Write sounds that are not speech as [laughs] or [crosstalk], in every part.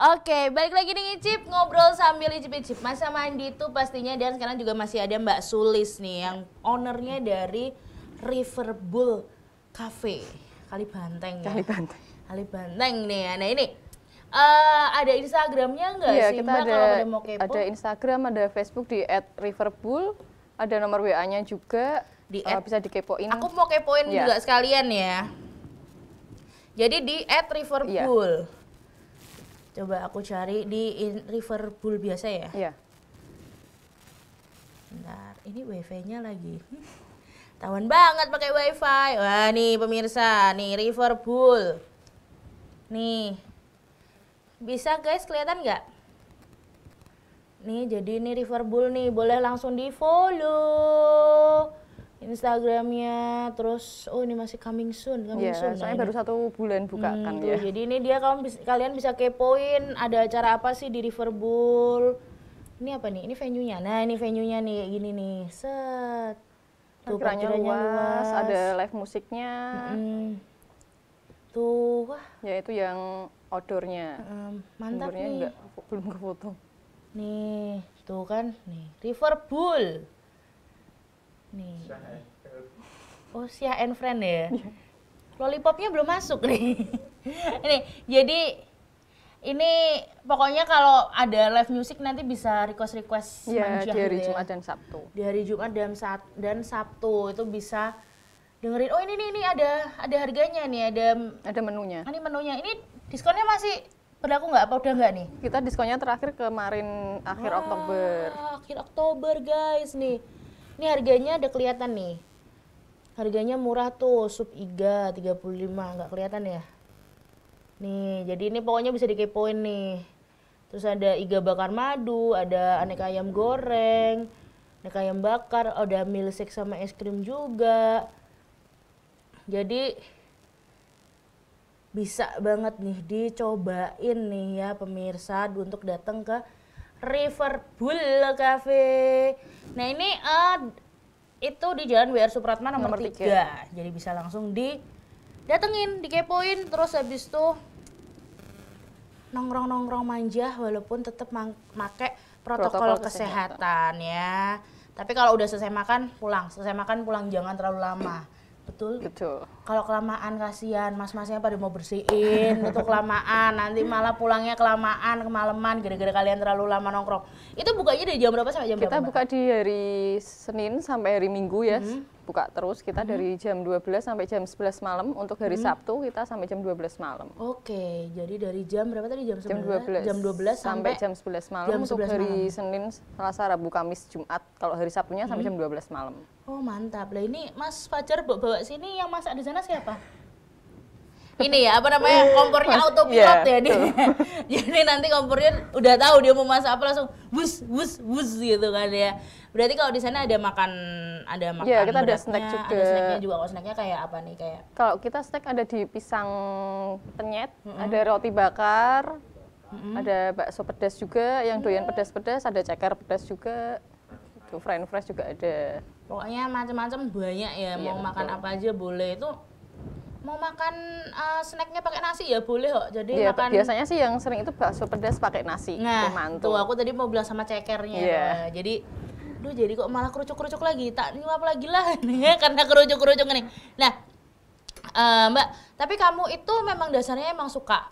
Oke, balik lagi nih Icip, ngobrol sambil icip-icip. Masa mandi itu pastinya dan sekarang juga masih ada Mbak Sulis nih yang ownernya dari Riverbull Cafe. Kali Banteng ya. Kali Banteng. Kali Banteng nih ya. Nah ini uh, ada Instagramnya nggak ya, sih kita Mbak ada, kalau mau kepo? Ada Instagram, ada Facebook di @riverbull, ada nomor WA-nya juga. Di uh, bisa dikepoin. Aku mau kepoin ya. juga sekalian ya. Jadi di @riverbull. Ya. Coba aku cari di River Riverpool biasa ya. Iya. Bentar, ini wifi-nya lagi. [laughs] Tawan banget pakai wifi. Wah nih pemirsa, nih River Riverpool. Nih. Bisa guys kelihatan nggak? Nih jadi ini Riverpool nih, boleh langsung di follow. Instagramnya terus oh ini masih coming soon coming yeah, soon nah, soalnya nah, baru satu bulan buka hmm, kan ya jadi ini dia kalian bisa kepoin ada acara apa sih di Riverbull. ini apa nih ini venue nya nah ini venue nya nih ini gini nih set tuh luas, luas ada live musiknya hmm. tuh wah ya itu yang outdoornya um, mantap nih enggak, belum ke nih tuh kan nih Riverbull. Nih. Oh, and Friend ya? Iya. Lollipopnya belum masuk nih. ini [laughs] jadi ini pokoknya kalau ada live music nanti bisa request request ya, di hari gitu ya. Jumat dan Sabtu. Di hari Jumat dan saat dan Sabtu itu bisa dengerin. Oh ini nih ini ada ada harganya nih ada ada menunya. Ah, ini menunya ini diskonnya masih berlaku nggak apa udah nggak nih? Kita diskonnya terakhir kemarin akhir ah, Oktober. Akhir Oktober guys nih. Ini harganya ada kelihatan nih. Harganya murah tuh, sub iga 35, nggak kelihatan ya. Nih, jadi ini pokoknya bisa dikepoin nih. Terus ada iga bakar madu, ada aneka ayam goreng, aneka ayam bakar, ada milkshake sama es krim juga. Jadi bisa banget nih dicobain nih ya pemirsa untuk datang ke River Bull Cafe. Nah ini uh, itu di Jalan WR Supratman nomor, nomor 3. 3. Jadi bisa langsung di datengin, dikepoin, terus habis itu nongrong-nongrong manja walaupun tetap make protokol, protokol kesehatan, kesehatan ya. Tapi kalau udah selesai makan pulang, selesai makan pulang jangan terlalu lama betul betul kalau kelamaan kasihan mas-masnya pada mau bersihin [laughs] itu kelamaan nanti malah pulangnya kelamaan kemalaman gara-gara kalian terlalu lama nongkrong itu bukanya dari jam berapa sampai jam kita berapa kita buka di hari Senin sampai hari Minggu ya mm -hmm buka terus. Kita hmm. dari jam 12 sampai jam 11 malam. Untuk hari hmm. Sabtu kita sampai jam 12 malam. Oke, okay, jadi dari jam berapa tadi? Jam, 9, jam 12. Jam 12 sampai, sampai jam 11 malam. Jam 11 untuk hari malam. Senin, Selasa, Rabu, Kamis, Jumat. Kalau hari Sabtunya sampai hmm. jam 12 malam. Oh, mantap. Lah ini Mas Fajar bawa sini yang masak di sana siapa? ini ya apa namanya kompornya autopilot yeah, ya dia. [laughs] Jadi nanti kompornya udah tahu dia mau masak apa langsung wus wus wus gitu kan ya. Berarti kalau di sana ada makan ada iya, makan kita beratnya, ada snack juga. Ada snacknya juga. Kalau snacknya kayak apa nih kayak? Kalau kita snack ada di pisang penyet, mm -hmm. ada roti bakar, mm -hmm. ada bakso pedas juga, yang doyan pedas-pedas ada ceker pedas juga. Itu french fries juga ada. Pokoknya macam-macam banyak ya, iya, mau betul. makan apa aja boleh itu mau makan uh, snacknya pakai nasi ya boleh kok jadi ya, makan biasanya sih yang sering itu bakso pedas pakai nasi nah mantu. tuh aku tadi mau bilang sama cekernya yeah. nah, jadi duh jadi kok malah kerucuk kerucuk lagi tak nyuap lagi lah [laughs] nih ya, karena kerucuk kerucuk nih nah uh, mbak tapi kamu itu memang dasarnya emang suka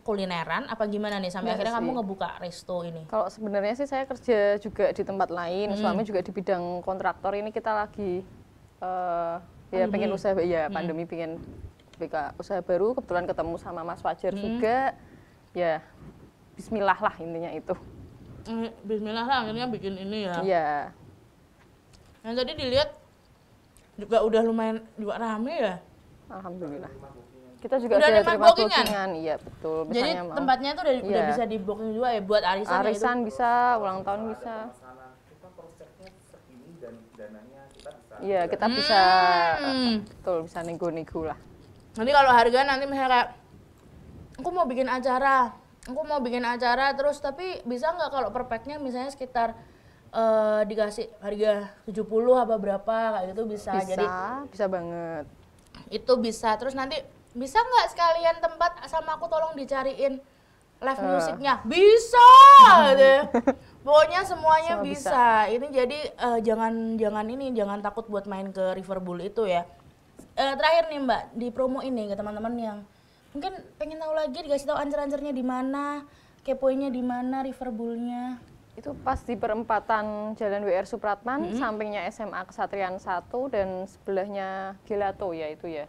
kulineran apa gimana nih sampai ya, akhirnya sih. kamu ngebuka resto ini? Kalau sebenarnya sih saya kerja juga di tempat lain, hmm. suami juga di bidang kontraktor ini kita lagi uh, ya pengen mm-hmm. usaha ya pandemi hmm. pengen buka usaha baru kebetulan ketemu sama Mas Fajar hmm. juga ya Bismillah lah intinya itu mm, Bismillah lah akhirnya bikin ini ya ya yang tadi dilihat juga udah lumayan juga rame ya Alhamdulillah kita juga udah ada terima bookingan. iya betul Misalnya jadi tempatnya itu udah, ya. udah bisa di booking juga ya buat arisan gitu? arisan itu. bisa ulang tahun bisa dan dananya kita bisa iya kita hmm. bisa betul bisa nego-nego lah nanti kalau harga nanti misalnya aku mau bikin acara aku mau bikin acara terus tapi bisa nggak kalau perpeknya misalnya sekitar uh, dikasih harga 70 apa berapa kayak gitu bisa. bisa jadi bisa banget itu bisa terus nanti bisa nggak sekalian tempat sama aku tolong dicariin live uh. Eh. musiknya bisa [laughs] gitu ya. Pokoknya semuanya Semua bisa. bisa. Ini jadi uh, jangan jangan ini jangan takut buat main ke Riverbull itu ya. Uh, terakhir nih Mbak, di promo ini ke teman-teman yang mungkin pengen tahu lagi dikasih tahu ancer-ancernya di mana, kepoinnya di mana, Riverbullnya Itu pas di perempatan Jalan WR Supratman, -hmm. sampingnya SMA Kesatrian 1 dan sebelahnya Gelato ya itu ya.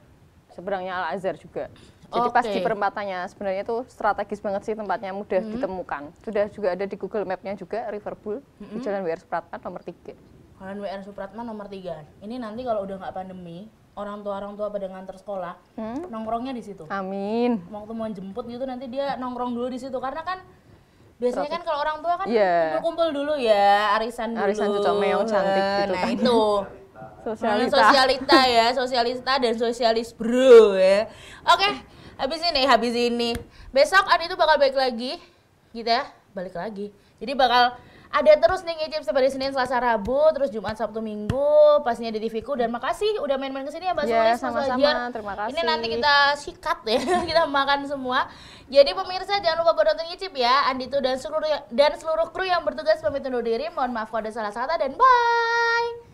Seberangnya Al Azhar juga. Jadi okay. pas di perempatannya sebenarnya itu strategis banget sih tempatnya mudah mm -hmm. ditemukan. Sudah juga ada di Google Map-nya juga Riverpool mm -hmm. di Jalan WR Supratman nomor 3. Jalan WR Supratman nomor 3. Ini nanti kalau udah nggak pandemi, orang tua orang tua pada nganter sekolah, hmm? nongkrongnya di situ. Amin. Mau jemput gitu nanti dia nongkrong dulu di situ karena kan biasanya kan kalau orang tua kan iya. kumpul-kumpul yeah. dulu ya, arisan dulu. Arisan cucok meong eh, cantik gitu. Nah, kan. itu. [laughs] sosialita. Nah, sosialita ya, sosialista dan sosialis bro ya. Oke. Okay habis ini habis ini besok Ani itu bakal balik lagi gitu ya balik lagi jadi bakal ada terus nih ngicip sampai Senin, Selasa, Rabu, terus Jumat, Sabtu, Minggu, pastinya di TVku dan makasih udah main-main kesini ya Mbak yeah, Sulis, sama-sama, terima kasih. Ini nanti kita sikat ya, [laughs] kita makan semua. Jadi pemirsa jangan lupa buat nonton ngicip ya, Andito dan seluruh dan seluruh kru yang bertugas pamit undur diri. Mohon maaf kalau ada salah salah dan bye.